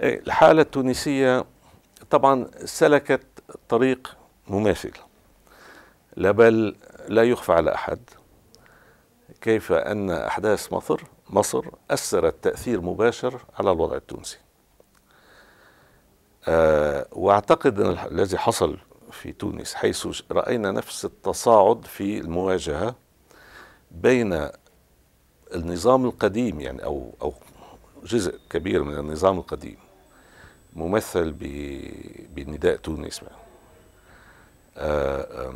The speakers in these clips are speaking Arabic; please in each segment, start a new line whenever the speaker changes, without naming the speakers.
الحالة التونسية طبعا سلكت طريق مماثل لا بل لا يخفى على أحد كيف أن أحداث مصر مصر أثرت تأثير مباشر على الوضع التونسي أه وأعتقد أن الذي حصل في تونس حيث رأينا نفس التصاعد في المواجهة بين النظام القديم يعني أو أو جزء كبير من النظام القديم ممثل بنداء تونس آه،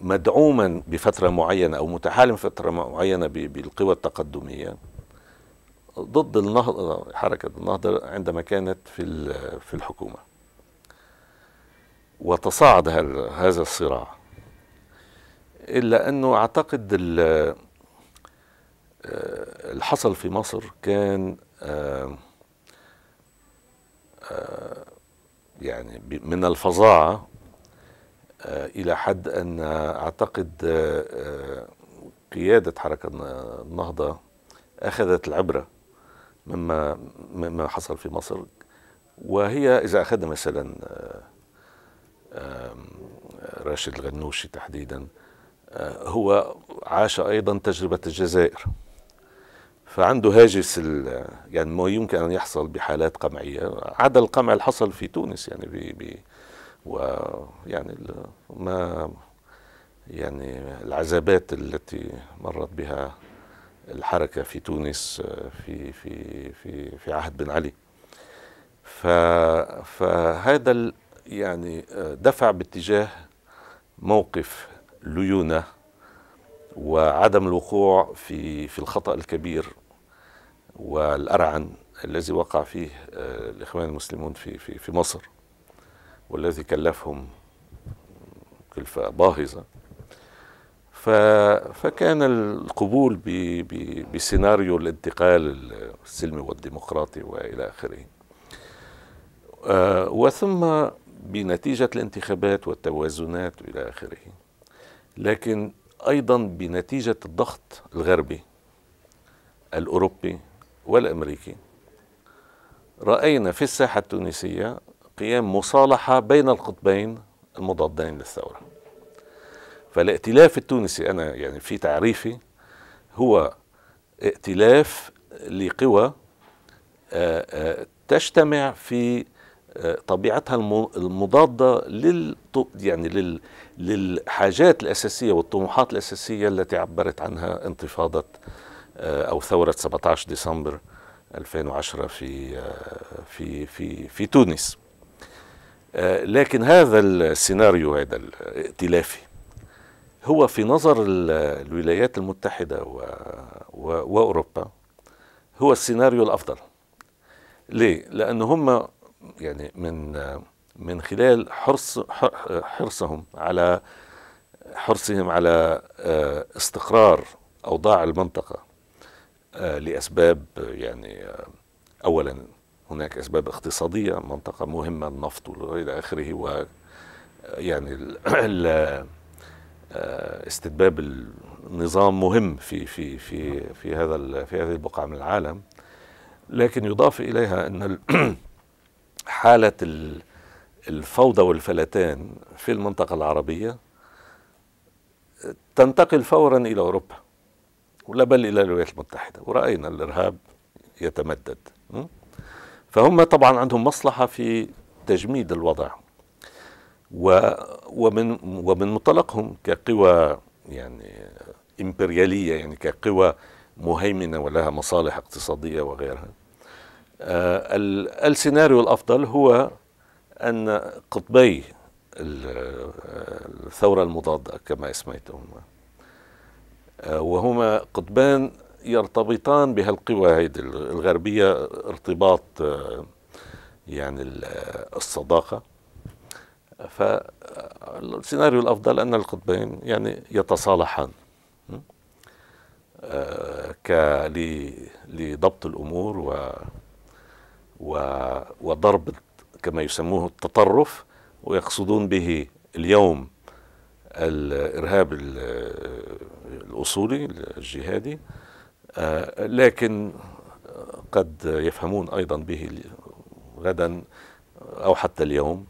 مدعوما بفتره معينه او متحالم فتره معينه بالقوى التقدميه ضد النهضه حركه النهضه عندما كانت في في الحكومه وتصاعد هذا الصراع الا انه اعتقد اللي آه، حصل في مصر كان آه آه، يعني من الفظاعة آه، إلى حد أن أعتقد آه، قيادة حركة النهضة أخذت العبرة مما مما حصل في مصر وهي إذا أخذنا مثلا راشد الغنوشي تحديدا هو عاش أيضا تجربة الجزائر فعنده هاجس يعني ما يمكن ان يحصل بحالات قمعيه عدا القمع اللي حصل في تونس يعني بي بي و يعني ما يعني العذابات التي مرت بها الحركه في تونس آه، في في في في عهد بن علي ف فهذا يعني آه، دفع باتجاه موقف ليونه وعدم الوقوع في في الخطا الكبير والأرعن الذي وقع فيه آه، الإخوان المسلمون في, في, في مصر والذي كلفهم كلفة باهظة فكان القبول بسيناريو الانتقال السلمي والديمقراطي والى اخره. آه، وثم بنتيجه الانتخابات والتوازنات والى اخره. لكن ايضا بنتيجه الضغط الغربي الاوروبي والأمريكي رأينا في الساحة التونسية قيام مصالحة بين القطبين المضادين للثورة فالائتلاف التونسي أنا يعني في تعريفي هو ائتلاف لقوى آه، آه، تجتمع في آه، طبيعتها المضادة لل يعني لل للحاجات الأساسية والطموحات الأساسية التي عبرت عنها انتفاضة آه، او ثوره 17 ديسمبر 2010 في آه، في في في تونس آه، لكن هذا السيناريو هذا الائتلافي هو في نظر الولايات المتحده و و واوروبا هو السيناريو الافضل ليه لان هم يعني من من خلال حرص حرصهم على حرصهم على استقرار اوضاع المنطقه آه، لأسباب يعني آه، أولا هناك أسباب اقتصادية منطقة مهمة النفط وإلى آخره و آه، يعني استتباب النظام مهم في في في في هذا في هذه البقعة من العالم لكن يضاف إليها أن حالة الفوضى والفلتان في المنطقة العربية تنتقل فورا إلى أوروبا ولا بل إلى الولايات المتحدة ورأينا الإرهاب يتمدد فهم طبعا عندهم مصلحة في تجميد الوضع ومن ومن منطلقهم كقوى يعني امبرياليه يعني كقوى مهيمنه ولها مصالح اقتصاديه وغيرها آه، السيناريو الافضل هو ان قطبي آه، الثوره المضاده كما اسميتهم آه، وهما قطبان يرتبطان بهالقوى هيدي الغربية ارتباط آه، يعني الصداقة فالسيناريو الأفضل أن القطبين يعني يتصالحان آه، لضبط الأمور و وضرب كما يسموه التطرف ويقصدون به اليوم الارهاب الاصولي الجهادي آه، لكن قد يفهمون ايضا به غدا او حتى اليوم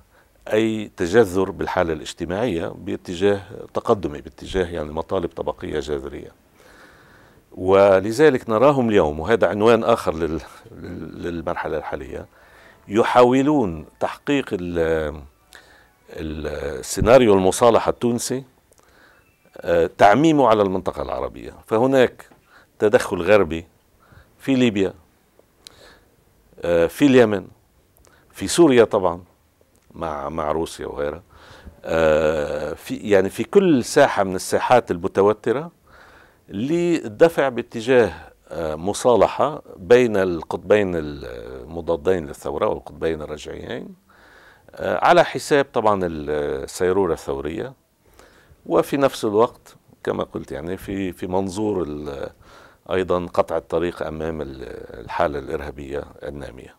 اي تجذر بالحاله الاجتماعيه باتجاه تقدمي باتجاه يعني مطالب طبقيه جذريه. ولذلك نراهم اليوم وهذا عنوان اخر للمرحله الحاليه يحاولون تحقيق السيناريو المصالحة التونسي آه، تعميمه على المنطقة العربية فهناك تدخل غربي في ليبيا آه، في اليمن في سوريا طبعا مع مع روسيا وغيرها آه، في يعني في كل ساحة من الساحات المتوترة للدفع باتجاه مصالحة بين القطبين المضادين للثورة والقطبين الرجعيين آه، على حساب طبعا السيروره الثوريه وفي نفس الوقت كما قلت يعني في في منظور ايضا قطع الطريق امام الحاله الارهابيه الناميه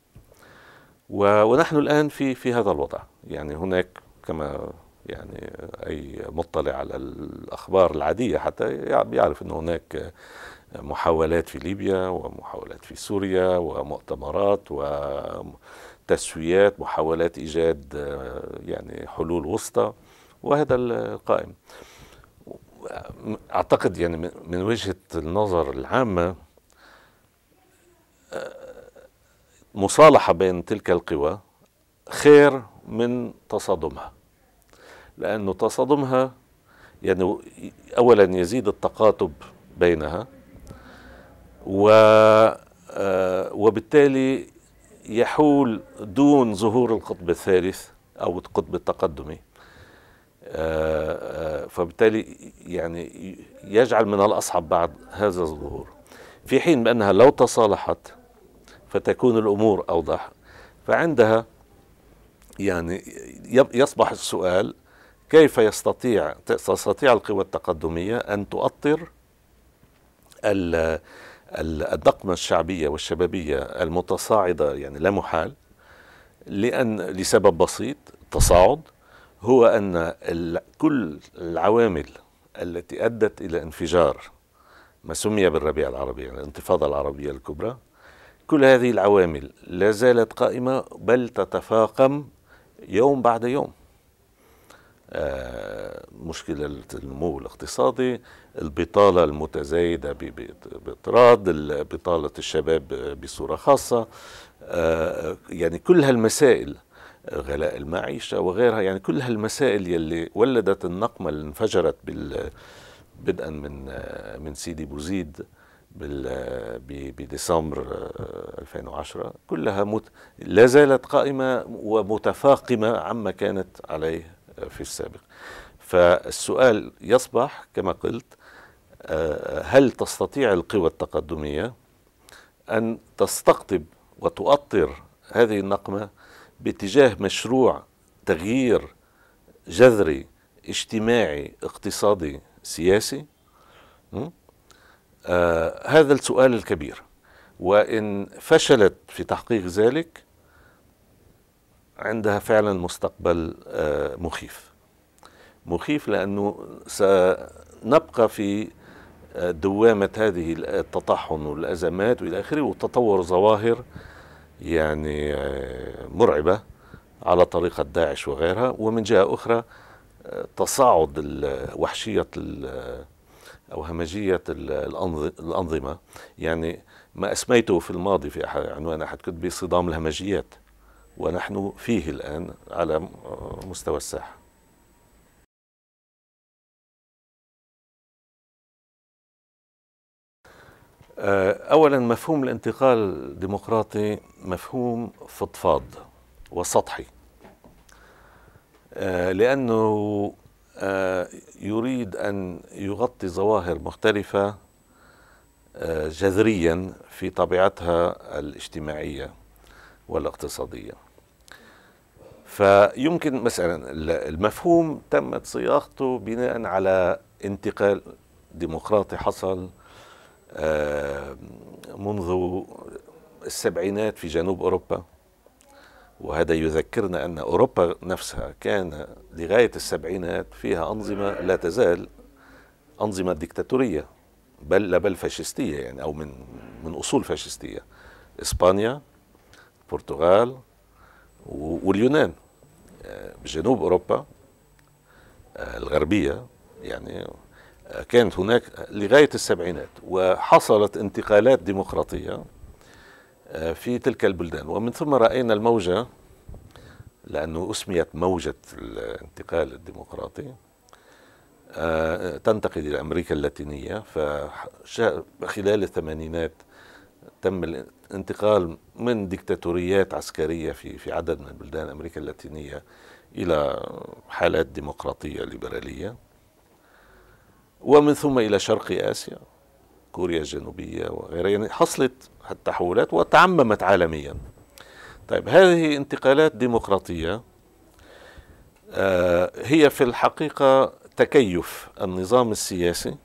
ونحن الان في في هذا الوضع يعني هناك كما يعني اي مطلع على الاخبار العاديه حتى يعرف ان هناك محاولات في ليبيا ومحاولات في سوريا ومؤتمرات و تسويات محاولات إيجاد آه، يعني حلول وسطى وهذا القائم أعتقد يعني من وجهة النظر العامة آه، مصالحة بين تلك القوى خير من تصادمها لأنه تصادمها يعني أولا يزيد التقاطب بينها و آه، وبالتالي يحول دون ظهور القطب الثالث أو القطب التقدمي آه، آه، فبالتالي يعني يجعل من الأصعب بعد هذا الظهور في حين بأنها لو تصالحت فتكون الأمور أوضح فعندها يعني يصبح السؤال كيف يستطيع تستطيع القوى التقدمية أن تؤطر النقمة الشعبية والشبابية المتصاعدة يعني لا محال لأن لسبب بسيط تصاعد هو أن كل العوامل التي أدت إلى انفجار ما سمي بالربيع العربي يعني الانتفاضة العربية الكبرى كل هذه العوامل لا زالت قائمة بل تتفاقم يوم بعد يوم آه، مشكلة النمو الاقتصادي البطالة المتزايدة بإطراد بطالة الشباب بصورة خاصة آه، يعني كل هالمسائل غلاء المعيشة وغيرها يعني كل هالمسائل يلي ولدت النقمة اللي انفجرت بال بدءا من آه، من سيدي بوزيد بديسمبر 2010 كلها مت... لا زالت قائمة ومتفاقمة عما كانت عليه في السابق فالسؤال يصبح كما قلت آه، هل تستطيع القوى التقدمية أن تستقطب وتؤطر هذه النقمة باتجاه مشروع تغيير جذري اجتماعي اقتصادي سياسي آه هذا السؤال الكبير وإن فشلت في تحقيق ذلك عندها فعلا مستقبل آه، مخيف مخيف لأنه سنبقى في آه، دوامة هذه التطحن والأزمات وإلى آخره وتطور ظواهر يعني آه، مرعبة على طريقة داعش وغيرها ومن جهة أخرى تصاعد وحشية أو همجية الأنظمة يعني ما أسميته في الماضي في عنوان أحد كتبي صدام الهمجيات ونحن فيه الآن على مستوى الساحة آه، أولا مفهوم الانتقال الديمقراطي مفهوم فضفاض وسطحي آه، لأنه آه، يريد أن يغطي ظواهر مختلفة جذريا في طبيعتها الاجتماعية والاقتصادية فيمكن مثلا المفهوم تمت صياغته بناء على انتقال ديمقراطي حصل منذ السبعينات في جنوب أوروبا وهذا يذكرنا أن أوروبا نفسها كان لغاية السبعينات فيها أنظمة لا تزال أنظمة ديكتاتورية بل لا بل فاشستية يعني أو من من أصول فاشستية إسبانيا البرتغال واليونان آه، جنوب اوروبا آه، الغربيه يعني آه، كانت هناك لغايه السبعينات وحصلت انتقالات ديمقراطيه في تلك البلدان ومن ثم راينا الموجه لانه اسميت موجه الانتقال الديمقراطي تنتقل الى امريكا اللاتينيه فخلال الثمانينات تم الانتقال من ديكتاتوريات عسكريه في في عدد من بلدان امريكا اللاتينيه الى حالات ديمقراطيه ليبراليه ومن ثم الى شرق اسيا كوريا الجنوبيه وغيرها يعني حصلت التحولات وتعممت عالميا طيب هذه انتقالات ديمقراطيه آه، هي في الحقيقه تكيف النظام السياسي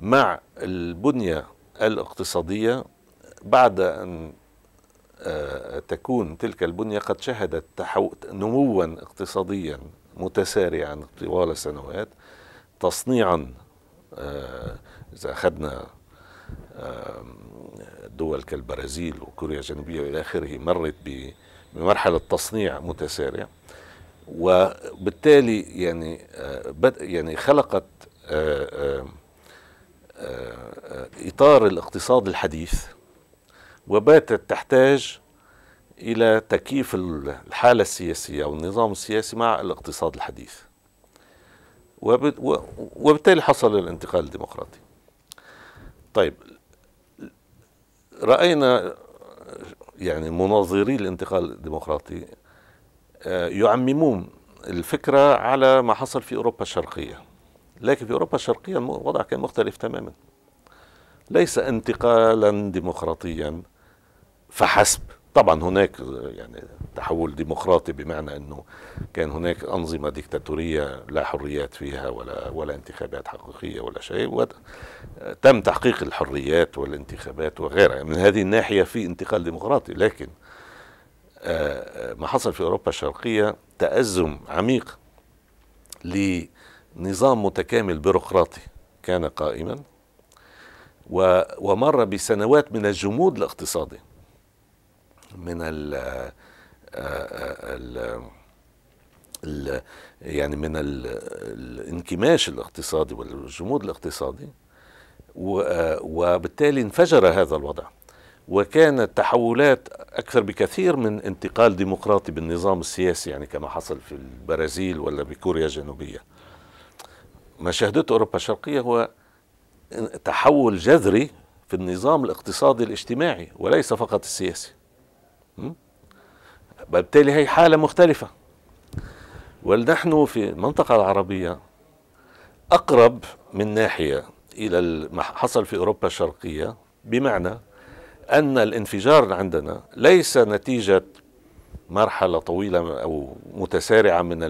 مع البنيه الاقتصادية بعد أن آه، تكون تلك البنية قد شهدت تحو... نموا اقتصاديا متسارعا طوال السنوات تصنيعا آه، إذا أخذنا دول كالبرازيل وكوريا الجنوبية وإلى آخره مرت بمرحلة تصنيع متسارع وبالتالي يعني آه، يعني خلقت إطار الاقتصاد الحديث وباتت تحتاج إلى تكييف الحالة السياسية أو النظام السياسي مع الاقتصاد الحديث وبالتالي حصل الانتقال الديمقراطي طيب رأينا يعني مناظري الانتقال الديمقراطي آه، يعممون الفكرة على ما حصل في أوروبا الشرقية لكن في أوروبا الشرقية الوضع كان مختلف تماما ليس انتقالا ديمقراطيا فحسب طبعا هناك يعني تحول ديمقراطي بمعنى انه كان هناك انظمه ديكتاتوريه لا حريات فيها ولا ولا انتخابات حقيقيه ولا شيء تم تحقيق الحريات والانتخابات وغيرها من هذه الناحيه في انتقال ديمقراطي لكن آه، ما حصل في اوروبا الشرقيه تازم عميق ل نظام متكامل بيروقراطي كان قائما ومر بسنوات من الجمود الاقتصادي من ال آه، آه، يعني من الانكماش الاقتصادي والجمود الاقتصادي آه، وبالتالي انفجر هذا الوضع وكانت تحولات أكثر بكثير من انتقال ديمقراطي بالنظام السياسي يعني كما حصل في البرازيل ولا بكوريا الجنوبية ما شهدته أوروبا الشرقية هو تحول جذري في النظام الاقتصادي الاجتماعي وليس فقط السياسي بالتالي هي حالة مختلفة ونحن في المنطقة العربية أقرب من ناحية إلى ما حصل في أوروبا الشرقية بمعنى أن الانفجار عندنا ليس نتيجة مرحلة طويلة أو متسارعة من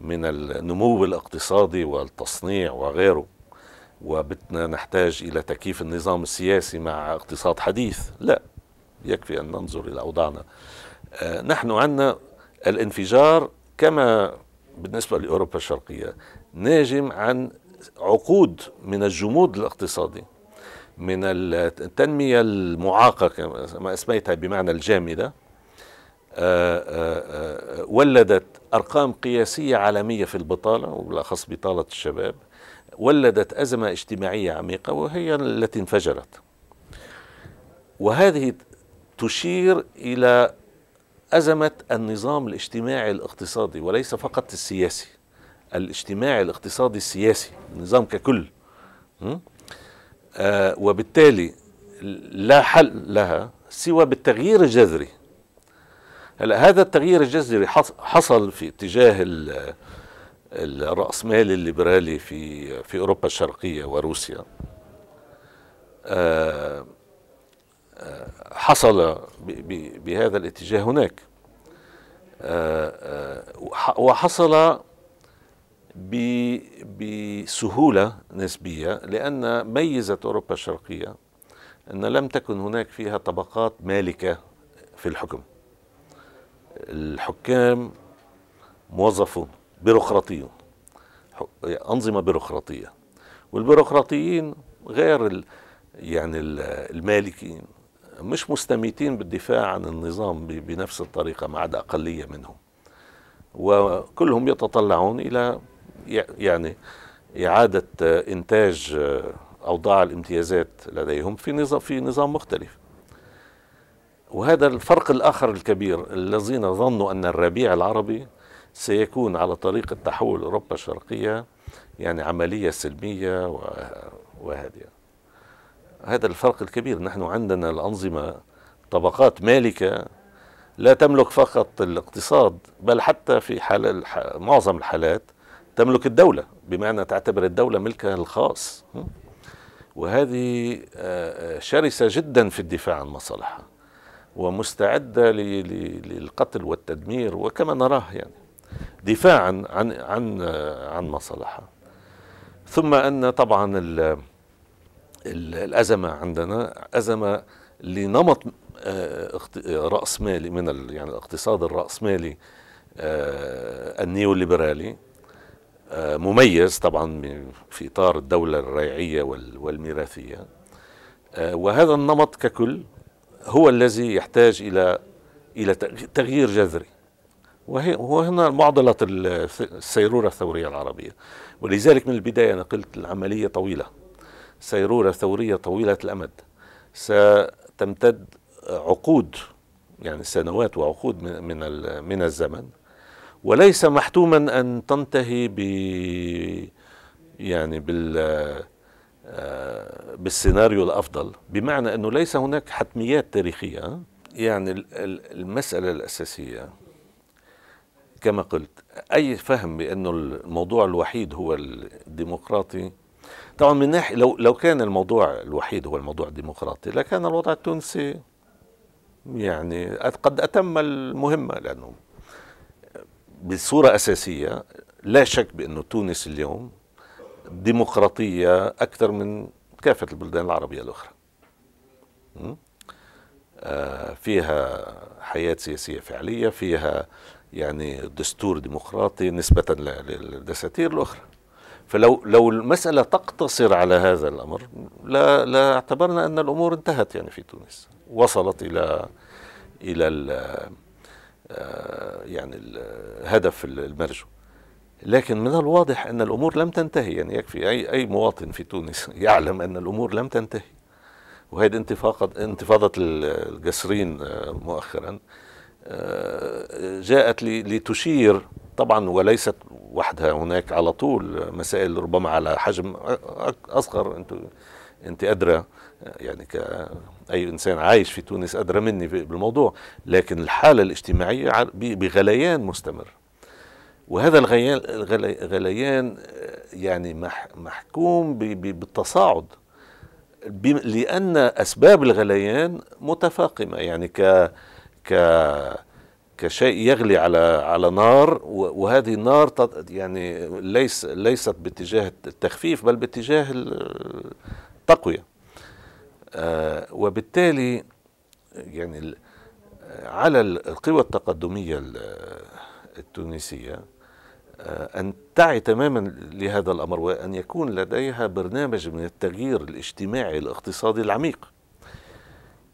من النمو الاقتصادي والتصنيع وغيره وبتنا نحتاج إلى تكييف النظام السياسي مع اقتصاد حديث لا يكفي أن ننظر إلى أوضاعنا آه، نحن عندنا الانفجار كما بالنسبة لأوروبا الشرقية ناجم عن عقود من الجمود الاقتصادي من التنمية المعاقة كما اسميتها بمعنى الجامدة ولدت أرقام قياسية عالمية في البطالة وبالأخص بطالة الشباب ولدت أزمة اجتماعية عميقة وهي التي انفجرت وهذه تشير إلى أزمة النظام الاجتماعي الاقتصادي وليس فقط السياسي الاجتماعي الاقتصادي السياسي النظام ككل آه وبالتالي لا حل لها سوى بالتغيير الجذري هلا هذا التغيير الجذري حصل في اتجاه الرأسمالي الليبرالي في في أوروبا الشرقية وروسيا آه، آه، حصل بهذا الاتجاه هناك آه، وحصل بسهولة نسبية لأن ميزة أوروبا الشرقية أن لم تكن هناك فيها طبقات مالكة في الحكم الحكام موظفون بيروقراطيون أنظمة بيروقراطية والبيروقراطيين غير ال يعني المالكين مش مستميتين بالدفاع عن النظام بنفس الطريقة ما عدا أقلية منهم وكلهم يتطلعون إلى يعني إعادة إنتاج أوضاع الامتيازات لديهم في نظام في نظام مختلف وهذا الفرق الآخر الكبير الذين ظنوا أن الربيع العربي سيكون على طريق التحول أوروبا الشرقية يعني عملية سلمية وهادئة هذا الفرق الكبير نحن عندنا الأنظمة طبقات مالكة لا تملك فقط الاقتصاد بل حتى في حال معظم الحالات تملك الدولة بمعنى تعتبر الدولة ملكها الخاص وهذه آه، آه، شرسة جدا في الدفاع عن مصالحها ومستعدة للقتل والتدمير وكما نراه يعني دفاعا عن عن عن مصالحها ثم ان طبعا الـ الـ الازمه عندنا ازمه لنمط آه، راسمالي من يعني الاقتصاد الراسمالي آه، النيوليبرالي آه، مميز طبعا في اطار الدوله الريعيه والميراثيه وهذا النمط ككل هو الذي يحتاج الى الى تغيير جذري وهي وهنا معضله السيروره الثوريه العربيه ولذلك من البدايه انا قلت العمليه طويله سيروره ثوريه طويله الامد ستمتد عقود يعني سنوات وعقود من من الزمن وليس محتوما ان تنتهي ب يعني بال بالسيناريو الافضل بمعنى انه ليس هناك حتميات تاريخيه يعني المساله الاساسيه كما قلت اي فهم بانه الموضوع الوحيد هو الديمقراطي طبعا من ناحيه لو لو كان الموضوع الوحيد هو الموضوع الديمقراطي لكان الوضع التونسي يعني قد اتم المهمه لانه بصوره اساسيه لا شك بانه تونس اليوم ديمقراطية أكثر من كافة البلدان العربية الأخرى آه، فيها حياة سياسية فعلية فيها يعني دستور ديمقراطي نسبة للدساتير الأخرى فلو لو المسألة تقتصر على هذا الأمر لا, لا اعتبرنا أن الأمور انتهت يعني في تونس وصلت إلى إلى آه، يعني الهدف المرجو لكن من الواضح أن الأمور لم تنتهي يعني يكفي أي, أي مواطن في تونس يعلم أن الأمور لم تنتهي وهذه انتفاضة, انتفاضة الجسرين آه، مؤخرا آه، جاءت لتشير طبعا وليست وحدها هناك على طول مسائل ربما على حجم أصغر أنت أنت أدرى آه، يعني كأي إنسان عايش في تونس أدرى مني بالموضوع لكن الحالة الاجتماعية بغليان مستمر وهذا الغليان آه، يعني محكوم بالتصاعد لأن أسباب الغليان متفاقمة يعني ك ك كشيء يغلي على على نار وهذه النار يعني ليس ليست باتجاه التخفيف بل باتجاه التقويه آه، وبالتالي يعني على القوى التقدميه التونسيه آه، أن تعي تماما لهذا الأمر وأن يكون لديها برنامج من التغيير الاجتماعي الاقتصادي العميق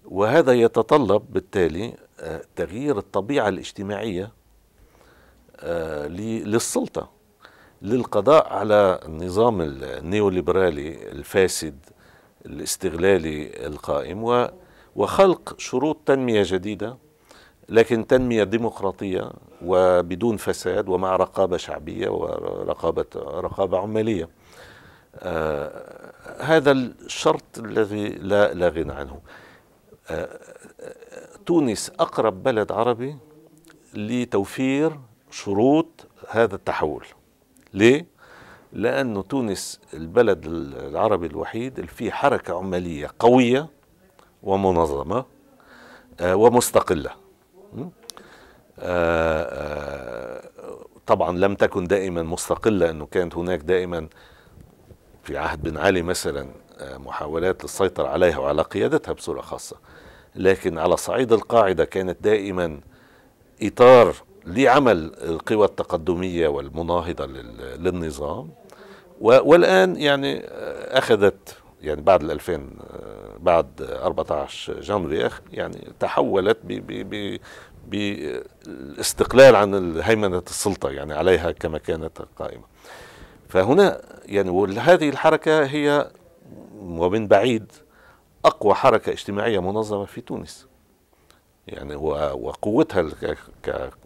وهذا يتطلب بالتالي آه، تغيير الطبيعة الاجتماعية آه، للسلطة للقضاء على النظام النيوليبرالي الفاسد الاستغلالي القائم وخلق شروط تنمية جديدة لكن تنمية ديمقراطية وبدون فساد ومع رقابة شعبية ورقابة رقابة عمالية آه هذا الشرط الذي لا, لا غنى عنه آه تونس أقرب بلد عربي لتوفير شروط هذا التحول ليه؟ لأنه تونس البلد العربي الوحيد اللي فيه حركة عمالية قوية ومنظمة آه ومستقلة آه، آه، طبعا لم تكن دائما مستقلة أنه كانت هناك دائما في عهد بن علي مثلا آه، محاولات للسيطرة عليها وعلى قيادتها بصورة خاصة لكن على صعيد القاعدة كانت دائما إطار لعمل القوى التقدمية والمناهضة للنظام والآن يعني أخذت يعني بعد الألفين بعد 14 جانفي يعني تحولت ب ب ب بالاستقلال عن هيمنة السلطة يعني عليها كما كانت قائمة فهنا يعني وهذه الحركة هي ومن بعيد أقوى حركة اجتماعية منظمة في تونس يعني وقوتها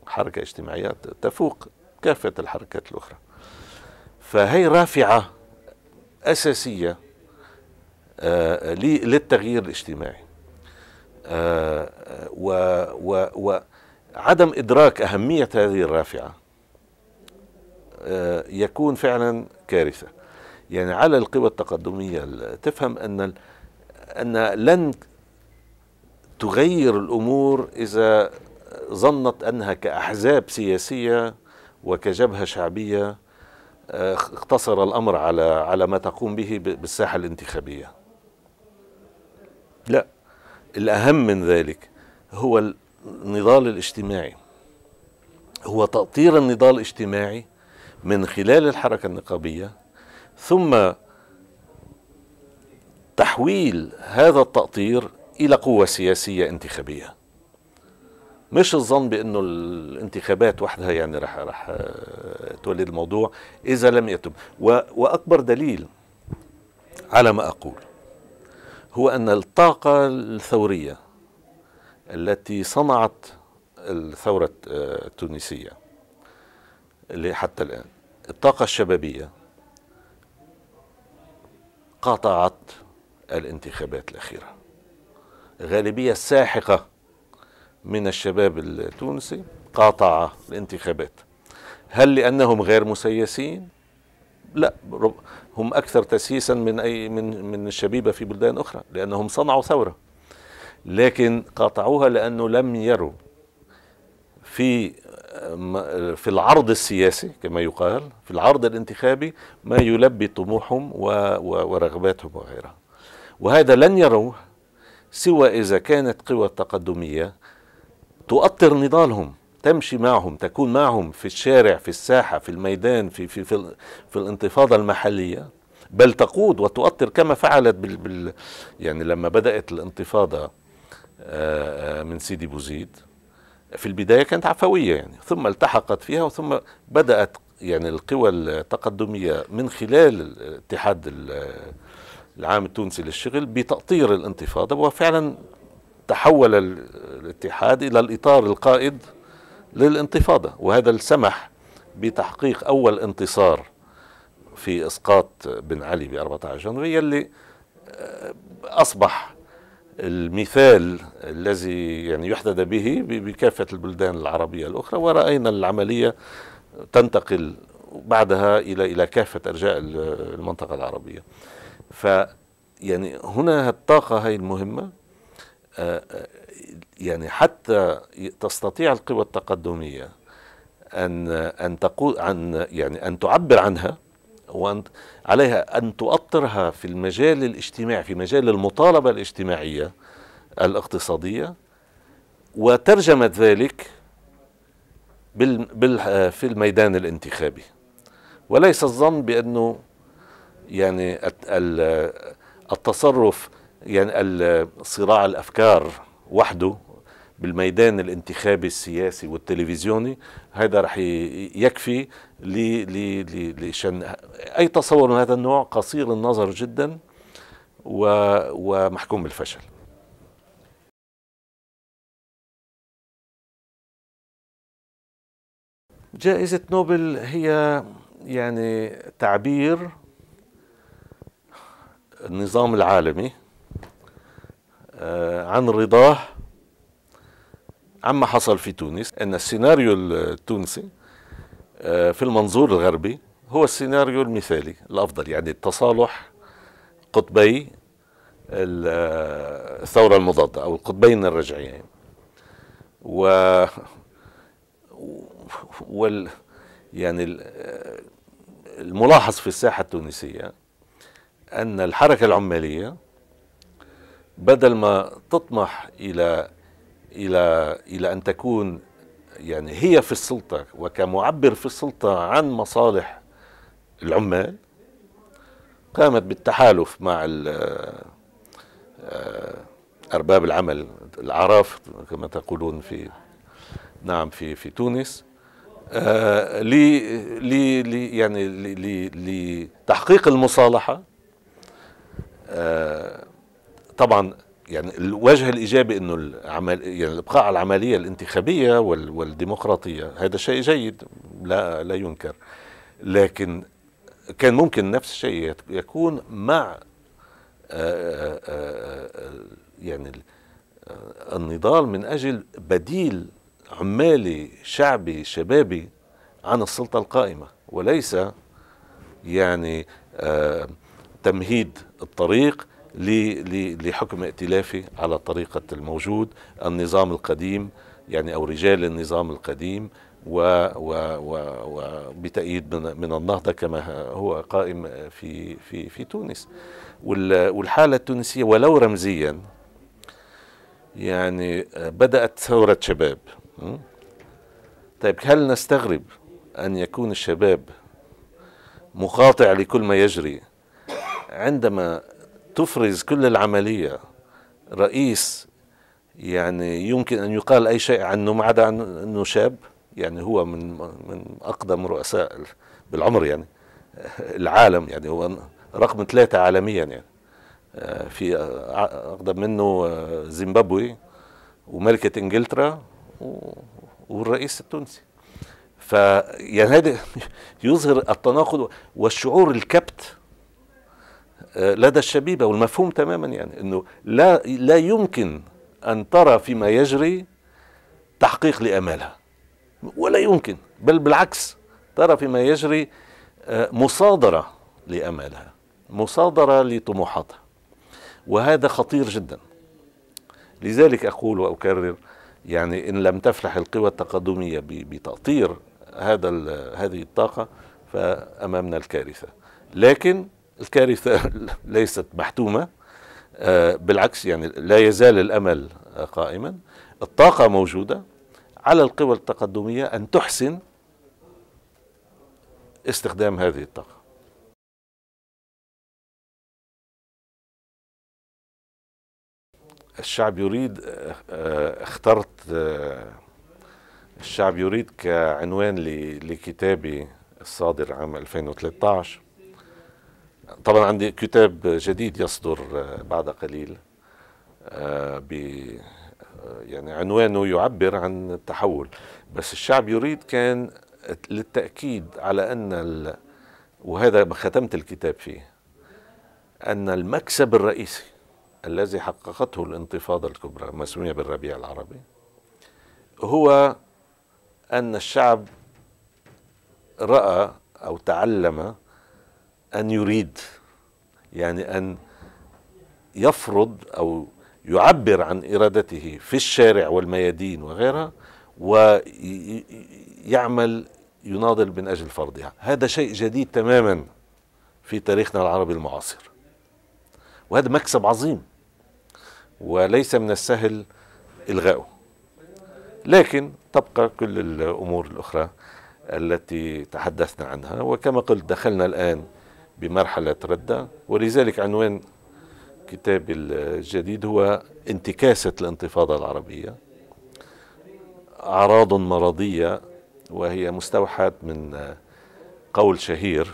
كحركة اجتماعية تفوق كافة الحركات الأخرى فهي رافعة أساسية آه، للتغيير الاجتماعي آه، وعدم إدراك أهمية هذه الرافعة آه، يكون فعلا كارثة يعني على القوى التقدمية تفهم أن أن لن تغير الأمور إذا ظنت أنها كأحزاب سياسية وكجبهة شعبية اقتصر الأمر على على ما تقوم به بالساحة الانتخابية لا الأهم من ذلك هو النضال الاجتماعي هو تأطير النضال الاجتماعي من خلال الحركة النقابية ثم تحويل هذا التأطير إلى قوة سياسية انتخابية مش الظن بأنه الانتخابات وحدها يعني رح, رح آه، تولد الموضوع إذا لم يتم وأكبر دليل على ما أقول هو أن الطاقة الثورية التي صنعت الثورة آه، التونسية حتى الآن الطاقة الشبابية قاطعت الانتخابات الأخيرة غالبية ساحقة من الشباب التونسي قاطع الانتخابات هل لأنهم غير مسيسين؟ لا هم اكثر تسييسا من اي من من الشبيبه في بلدان اخرى لانهم صنعوا ثوره لكن قاطعوها لانه لم يروا في في العرض السياسي كما يقال في العرض الانتخابي ما يلبي طموحهم ورغباتهم وغيرها وهذا لن يروه سوى اذا كانت قوى تقدميه تؤطر نضالهم تمشي معهم تكون معهم في الشارع في الساحة في الميدان في, في, في, في الانتفاضة المحلية بل تقود وتؤطر كما فعلت بال بال يعني لما بدأت الانتفاضة آه، من سيدي بوزيد في البداية كانت عفوية يعني ثم التحقت فيها وثم بدأت يعني القوى التقدمية من خلال الاتحاد العام التونسي للشغل بتأطير الانتفاضة وفعلا تحول الاتحاد إلى الإطار القائد للانتفاضة وهذا السمح بتحقيق أول انتصار في إسقاط بن علي ب 14 جانفية اللي آه، أصبح المثال الذي يعني يحدد به بكافة البلدان العربية الأخرى ورأينا العملية تنتقل بعدها إلى إلى كافة أرجاء المنطقة العربية ف يعني هنا الطاقة هاي المهمة آه، آه، يعني حتى تستطيع القوى التقدمية أن أن تقول عن يعني أن تعبر عنها وأن عليها أن تؤطرها في المجال الاجتماعي في مجال المطالبة الاجتماعية الاقتصادية وترجمة ذلك بال بال في الميدان الانتخابي وليس الظن بأنه يعني التصرف يعني صراع الافكار وحده بالميدان الانتخابي السياسي والتلفزيوني هذا رح يكفي ل لشن اي تصور من هذا النوع قصير النظر جدا ومحكوم بالفشل جائزة نوبل هي يعني تعبير النظام العالمي آه، عن رضاه عما حصل في تونس أن السيناريو التونسي آه، في المنظور الغربي هو السيناريو المثالي الأفضل يعني التصالح قطبي آه، الثورة المضادة أو القطبين الرجعيين و وال يعني الملاحظ في الساحة التونسية أن الحركة العمالية بدل ما تطمح الى الى الى ان تكون يعني هي في السلطه وكمعبر في السلطه عن مصالح العمال قامت بالتحالف مع آه، ارباب العمل العراف كما تقولون في نعم في في تونس لي آه، لي يعني لتحقيق المصالحه آه، طبعا يعني الوجه الايجابي انه العمل يعني الابقاء على العمليه الانتخابيه وال والديمقراطيه هذا شيء جيد لا لا ينكر لكن كان ممكن نفس الشيء يكون مع آآ آه، آآ آه، آه، يعني النضال من اجل بديل عمالي شعبي شبابي عن السلطه القائمه وليس يعني تمهيد الطريق لحكم ائتلافي على طريقة الموجود النظام القديم يعني أو رجال النظام القديم وبتأييد من, من النهضة كما هو قائم في, في, في تونس والحالة التونسية ولو رمزيا يعني بدأت ثورة شباب طيب هل نستغرب أن يكون الشباب مقاطع لكل ما يجري عندما تفرز كل العملية رئيس يعني يمكن أن يقال أي شيء عنه ما عدا أنه شاب يعني هو من من أقدم رؤساء بالعمر يعني العالم يعني هو رقم ثلاثة عالميا يعني آه، في أقدم منه آه، زيمبابوي وملكة إنجلترا والرئيس التونسي ف يعني هذا يظهر التناقض والشعور الكبت آه، لدى الشبيبه والمفهوم تماما يعني انه لا لا يمكن ان ترى فيما يجري تحقيق لامالها ولا يمكن بل بالعكس ترى فيما يجري آه، مصادره لامالها مصادره لطموحاتها وهذا خطير جدا لذلك اقول واكرر يعني ان لم تفلح القوى التقدميه بتاطير هذا هذه الطاقه فامامنا الكارثه لكن الكارثة ليست محتومة آه، بالعكس يعني لا يزال الأمل آه، قائما الطاقة موجودة على القوى التقدمية أن تحسن استخدام هذه الطاقة الشعب يريد آه، اخترت الشعب يريد كعنوان لكتابي الصادر عام 2013 طبعا عندي كتاب جديد يصدر آه، بعد قليل آه، ب آه، يعني عنوانه يعبر عن التحول بس الشعب يريد كان للتأكيد على أن ال... وهذا ختمت الكتاب فيه أن المكسب الرئيسي الذي حققته الانتفاضة الكبرى ما سمي بالربيع العربي هو أن الشعب رأى أو تعلم أن يريد يعني أن يفرض أو يعبر عن إرادته في الشارع والميادين وغيرها ويعمل يناضل من أجل فرضها هذا شيء جديد تماما في تاريخنا العربي المعاصر وهذا مكسب عظيم وليس من السهل إلغاؤه لكن تبقى كل الأمور الأخرى التي تحدثنا عنها وكما قلت دخلنا الآن بمرحلة ردة ولذلك عنوان كتاب الجديد هو انتكاسة الانتفاضة العربية أعراض مرضية وهي مستوحاة من قول شهير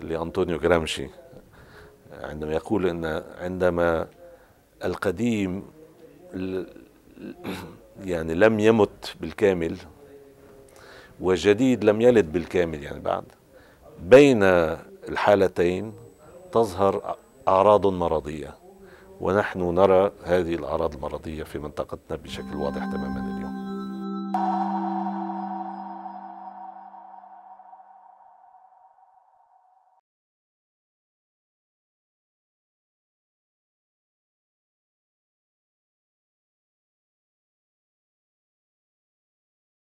لأنطونيو جرامشي عندما يقول أن عندما القديم يعني لم يمت بالكامل والجديد لم يلد بالكامل يعني بعد بين الحالتين تظهر أعراض مرضية ونحن نرى هذه الأعراض المرضية في منطقتنا بشكل واضح تماما